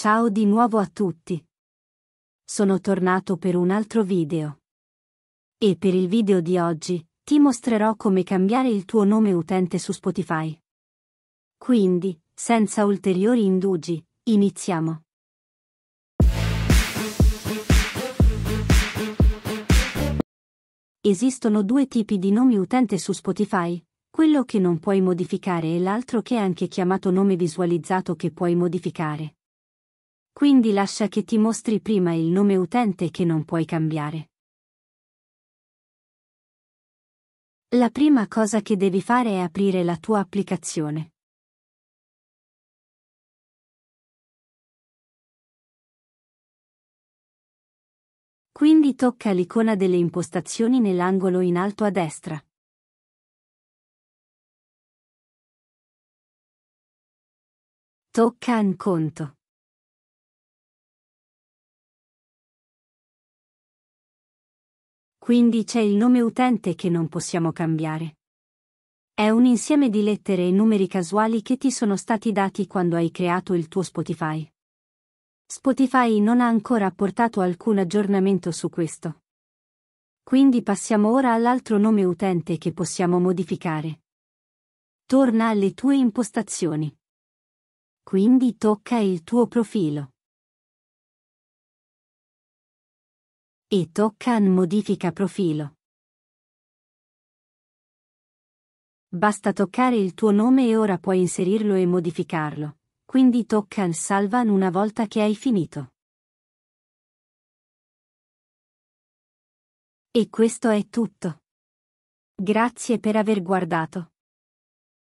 Ciao di nuovo a tutti. Sono tornato per un altro video. E per il video di oggi, ti mostrerò come cambiare il tuo nome utente su Spotify. Quindi, senza ulteriori indugi, iniziamo. Esistono due tipi di nomi utente su Spotify, quello che non puoi modificare e l'altro che è anche chiamato nome visualizzato che puoi modificare. Quindi lascia che ti mostri prima il nome utente che non puoi cambiare. La prima cosa che devi fare è aprire la tua applicazione. Quindi tocca l'icona delle impostazioni nell'angolo in alto a destra. Tocca An conto. Quindi c'è il nome utente che non possiamo cambiare. È un insieme di lettere e numeri casuali che ti sono stati dati quando hai creato il tuo Spotify. Spotify non ha ancora apportato alcun aggiornamento su questo. Quindi passiamo ora all'altro nome utente che possiamo modificare. Torna alle tue impostazioni. Quindi tocca il tuo profilo. E tocca a Modifica profilo. Basta toccare il tuo nome e ora puoi inserirlo e modificarlo. Quindi tocca a Salva una volta che hai finito. E questo è tutto. Grazie per aver guardato.